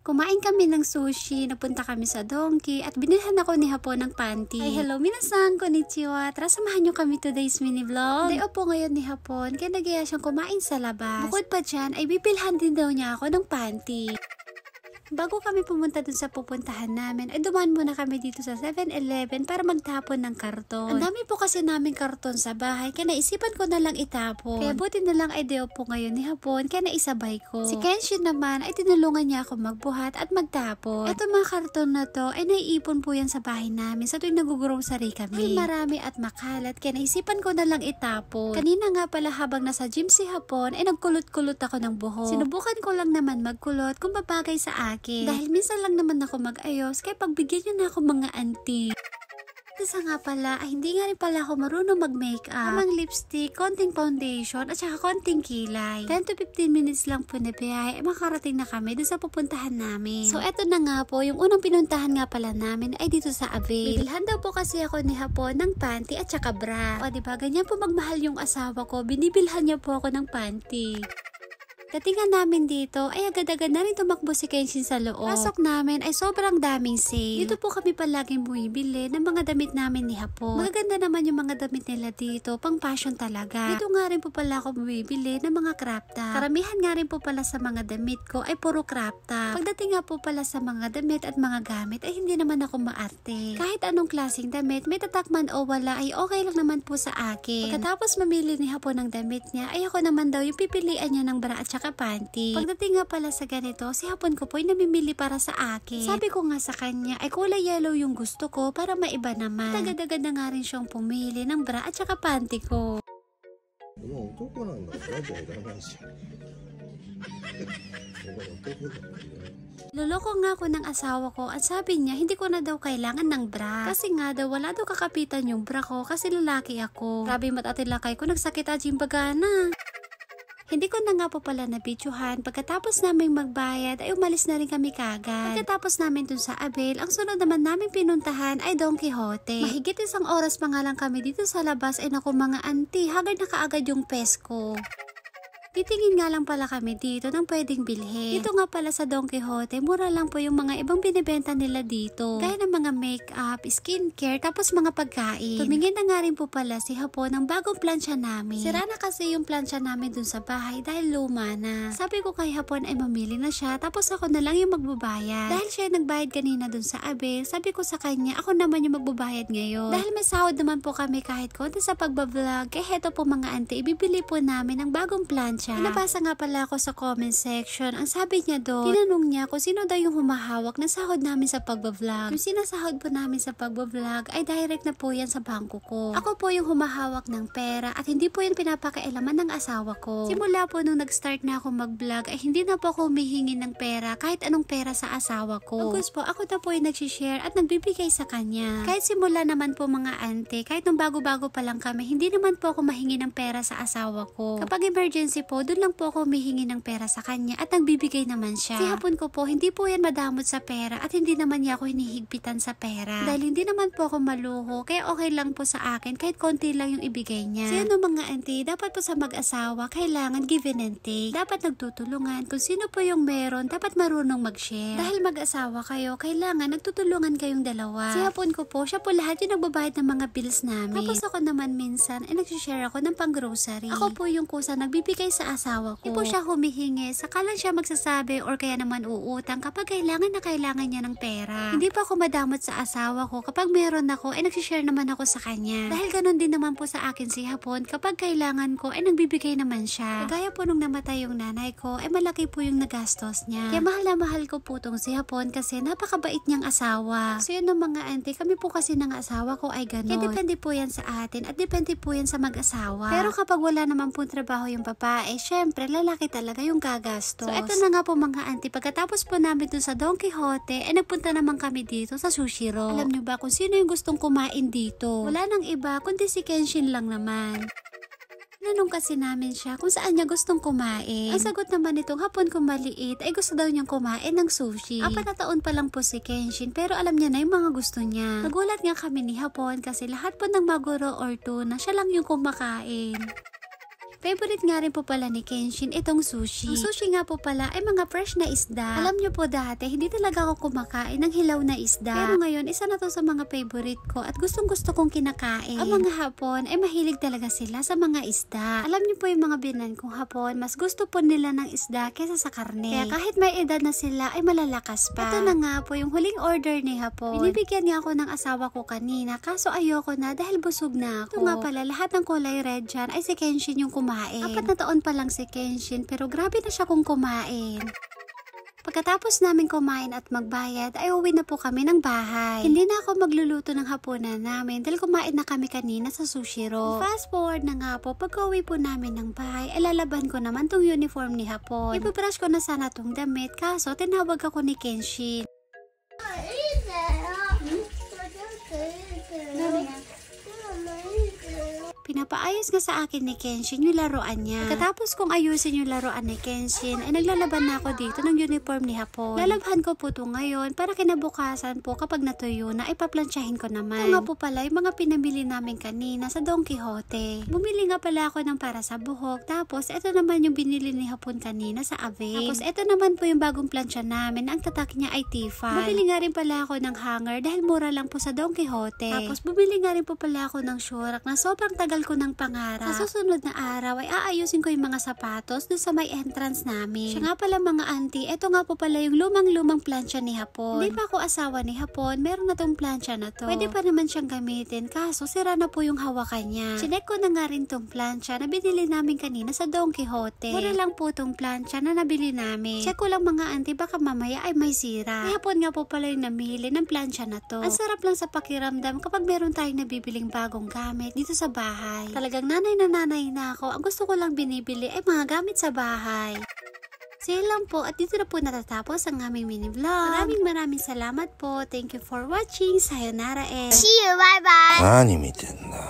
Kumain kami ng sushi, napunta kami sa Donkey, at binilhan ako ni Hapon ng panty. Ay, hello minasang, konnichiwa. Tara, samahan nyo kami today's mini vlog. Day po ngayon ni Hapon, kaya nagaya siyang kumain sa labas. Bukod pa dyan, ay bibilhan din daw niya ako ng panty bago kami pumunta dun sa pupuntahan namin, ay dumaan muna kami dito sa 7-Eleven para magtapon ng karton. Ang dami po kasi namin karton sa bahay, kaya naisipan ko na lang itapon. Kaya buti na lang ideo po ngayon ni hapon, kaya naisabay ko. Si Kenshin naman ay tinulungan niya ako magbuhat at magtapon. Ito mga karton na to ay naiipon po yan sa bahay namin sa tuwing nag-grocery kami. Ay marami at makalat, kaya naisipan ko na lang itapon. Kanina nga pala habang nasa gym si hapon, ay nagkulot-kulot ako ng buhok. Sinubukan ko lang naman magkulot kung babagay sa akin akin. Dahil minsan lang naman ako mag-ayos, kaya pagbigyan nyo na ako mga auntie. Isa nga pala, ay hindi nga rin pala ako marunong mag-makeup. Tamang lipstick, konting foundation, at saka konting kilay. 10 to 15 minutes lang po na biyahe, ay eh makarating na kami doon sa pupuntahan namin. So eto na nga po, yung unang pinuntahan nga pala namin ay dito sa Avil. Bilhan daw po kasi ako ni Hapon ng panty at saka bra. O ba diba, ganyan po magmahal yung asawa ko, binibilhan niya po ako ng panty. Datingan namin dito ay agad-agad na rin tumakbo si Kenshin sa loob. Pasok namin ay sobrang daming sale. Dito po kami palaging bumibili ng mga damit namin ni Hapo. Magaganda naman yung mga damit nila dito, pang fashion talaga. Dito nga rin po pala ako bumibili ng mga crop top. Karamihan nga rin po pala sa mga damit ko ay puro crop top. Pagdating nga po pala sa mga damit at mga gamit ay hindi naman ako maarte. Kahit anong klaseng damit, may tatakman o wala ay okay lang naman po sa akin. Pagkatapos mamili ni Hapo ng damit niya ay ako naman daw yung pipilian niya ng bra at nakapanty. Pagdating nga pala sa ganito, si hapon ko po ay namimili para sa akin. Sabi ko nga sa kanya, ay kulay yellow yung gusto ko para maiba naman. tagad na nga rin siyang pumili ng bra at saka panty ko. 뭐 어떻게 하는 거야? 나도 대단한 씨. Loloko nga ako ng asawa ko at sabi niya hindi ko na daw kailangan ng bra. Kasi nga daw wala daw kakapitan yung bra ko kasi lalaki ako. Grabe matatilakay ko nagsakit ajing bagana. Hindi ko na nga po pala nabidyohan. Pagkatapos naming magbayad ay umalis na rin kami kagad. Pagkatapos namin dun sa Abel, ang sunod naman naming pinuntahan ay Don Quixote. Mahigit isang oras pa nga lang kami dito sa labas ay naku mga auntie, hagad na kaagad yung pesko. Titingin nga lang pala kami dito ng pwedeng bilhin. Dito nga pala sa Don Quixote, mura lang po yung mga ibang binibenta nila dito. Gaya ng mga makeup, skincare, tapos mga pagkain. Tumingin na nga rin po pala si Hapon ng bagong plancha namin. Sira na kasi yung plancha namin dun sa bahay dahil luma na. Sabi ko kay Hapon ay mamili na siya, tapos ako na lang yung magbabayad. Dahil siya nagbayad kanina dun sa Abel, sabi ko sa kanya, ako naman yung magbabayad ngayon. Dahil may sahod naman po kami kahit konti sa pagbablog, eh heto po mga ante, ibibili po namin ang bagong plancha siya. Pinabasa nga pala ako sa comment section. Ang sabi niya doon, tinanong niya kung sino daw yung humahawak ng sahod namin sa pagbablog. Yung sinasahod po namin sa pagbablog ay direct na po yan sa bangko ko. Ako po yung humahawak ng pera at hindi po yan pinapakailaman ng asawa ko. Simula po nung nag-start na ako mag-vlog ay hindi na po ako humihingi ng pera kahit anong pera sa asawa ko. Bagos po, ako na po yung nagsishare at nagbibigay sa kanya. Kahit simula naman po mga ante, kahit nung bago-bago pa lang kami, hindi naman po ako mahingi ng pera sa asawa ko. Kapag emergency po, doon lang po ako humihingi ng pera sa kanya at nagbibigay naman siya. Si hapon ko po, hindi po yan madamot sa pera at hindi naman niya ako hinihigpitan sa pera. Dahil hindi naman po ako maluho, kaya okay lang po sa akin kahit konti lang yung ibigay niya. Si ano mga auntie, dapat po sa mag-asawa, kailangan give and take. Dapat nagtutulungan. Kung sino po yung meron, dapat marunong mag-share. Dahil mag-asawa kayo, kailangan nagtutulungan kayong dalawa. Si hapon ko po, siya po lahat yung nagbabayad ng mga bills namin. Tapos ako naman minsan, ay eh, nag-share ako ng pang-grocery. Ako po yung kusa nagbibigay sa sa asawa ko. Hindi po siya humihingi, saka lang siya magsasabi or kaya naman uutang kapag kailangan na kailangan niya ng pera. Hindi pa ako madamot sa asawa ko kapag meron ako ay eh, nagsishare naman ako sa kanya. Dahil ganun din naman po sa akin si Hapon kapag kailangan ko ay eh, nagbibigay naman siya. Kagaya po nung namatay yung nanay ko ay eh, malaki po yung nagastos niya. Kaya mahal na mahal ko po tong si Hapon kasi napakabait niyang asawa. So yun ng mga auntie, kami po kasi ng asawa ko ay ganun. Kaya depende po yan sa atin at depende po yan sa mag-asawa. Pero kapag wala naman po trabaho yung babae, eh, syempre, lalaki talaga yung gagastos. So, eto na nga po mga auntie, pagkatapos po namin dun sa Don Quixote, eh nagpunta naman kami dito sa Sushiro. Alam nyo ba kung sino yung gustong kumain dito? Wala nang iba, kundi si Kenshin lang naman. Tinanong kasi namin siya kung saan niya gustong kumain. Ang sagot naman nitong hapon kung maliit ay eh, gusto daw niyang kumain ng sushi. Apat na taon pa lang po si Kenshin pero alam niya na yung mga gusto niya. Nagulat nga kami ni hapon kasi lahat po ng maguro or na siya lang yung kumakain. Favorite nga rin po pala ni Kenshin itong sushi. Ang sushi nga po pala ay mga fresh na isda. Alam nyo po dati, hindi talaga ako kumakain ng hilaw na isda. Pero ngayon, isa na to sa mga favorite ko at gustong gusto kong kinakain. Ang mga hapon ay mahilig talaga sila sa mga isda. Alam nyo po yung mga binan kong hapon, mas gusto po nila ng isda kaysa sa karne. Kaya kahit may edad na sila ay malalakas pa. Ito na nga po yung huling order ni hapon. Binibigyan niya ako ng asawa ko kanina kaso ayoko na dahil busog na ako. Ito nga pala lahat ng kulay red dyan ay si Kenshin yung kumakain kumain. Apat na taon pa lang si Kenshin pero grabe na siya kung kumain. Pagkatapos namin kumain at magbayad, ay uwi na po kami ng bahay. Hindi na ako magluluto ng hapunan namin dahil kumain na kami kanina sa sushiro. Fast forward na nga po, pagka uwi po namin ng bahay, alalaban ko naman tong uniform ni Hapon. Ibabrush ko na sana tong damit, kaso tinawag ako ni Kenshin. paayos nga sa akin ni Kenshin yung laruan niya. Katapos kong ayusin yung laruan ni Kenshin, ay naglalaban na ako dito ng uniform ni Hapon. Lalabhan ko po ito ngayon para kinabukasan po kapag natuyo na, ipaplansyahin ko naman. Ito nga po pala yung mga pinamili namin kanina sa Don Quixote. Bumili nga pala ako ng para sa buhok, tapos ito naman yung binili ni Hapon kanina sa Ave. Tapos ito naman po yung bagong plansya namin, ang tatak niya ay Tifa. Bumili nga rin pala ako ng hanger dahil mura lang po sa Don Quixote. Tapos bumili nga rin po pala ako ng shurak na sobrang tagal ko nang ng pangarap. Sa susunod na araw ay aayusin ko yung mga sapatos dun sa may entrance namin. Siya nga pala mga auntie, eto nga po pala yung lumang-lumang plancha ni Hapon. Hindi pa ako asawa ni Hapon, meron na tong plancha na to. Pwede pa naman siyang gamitin, kaso sira na po yung hawakan niya. Chinek ko na nga rin tong plancha na binili namin kanina sa Don Quixote. Mura lang po tong plancha na nabili namin. Check ko lang mga auntie, baka mamaya ay may sira. Ni Hapon nga po pala yung namili ng plancha na to. Ang sarap lang sa pakiramdam kapag meron tayong nabibiling bagong gamit dito sa bahay. Talagang nanay na nanay na ako. Ang gusto ko lang binibili ay mga gamit sa bahay. Sige lang po at dito na po natatapos ang aming mini vlog. Maraming maraming salamat po. Thank you for watching. Sayonara and see you. Bye bye. 何見てんだ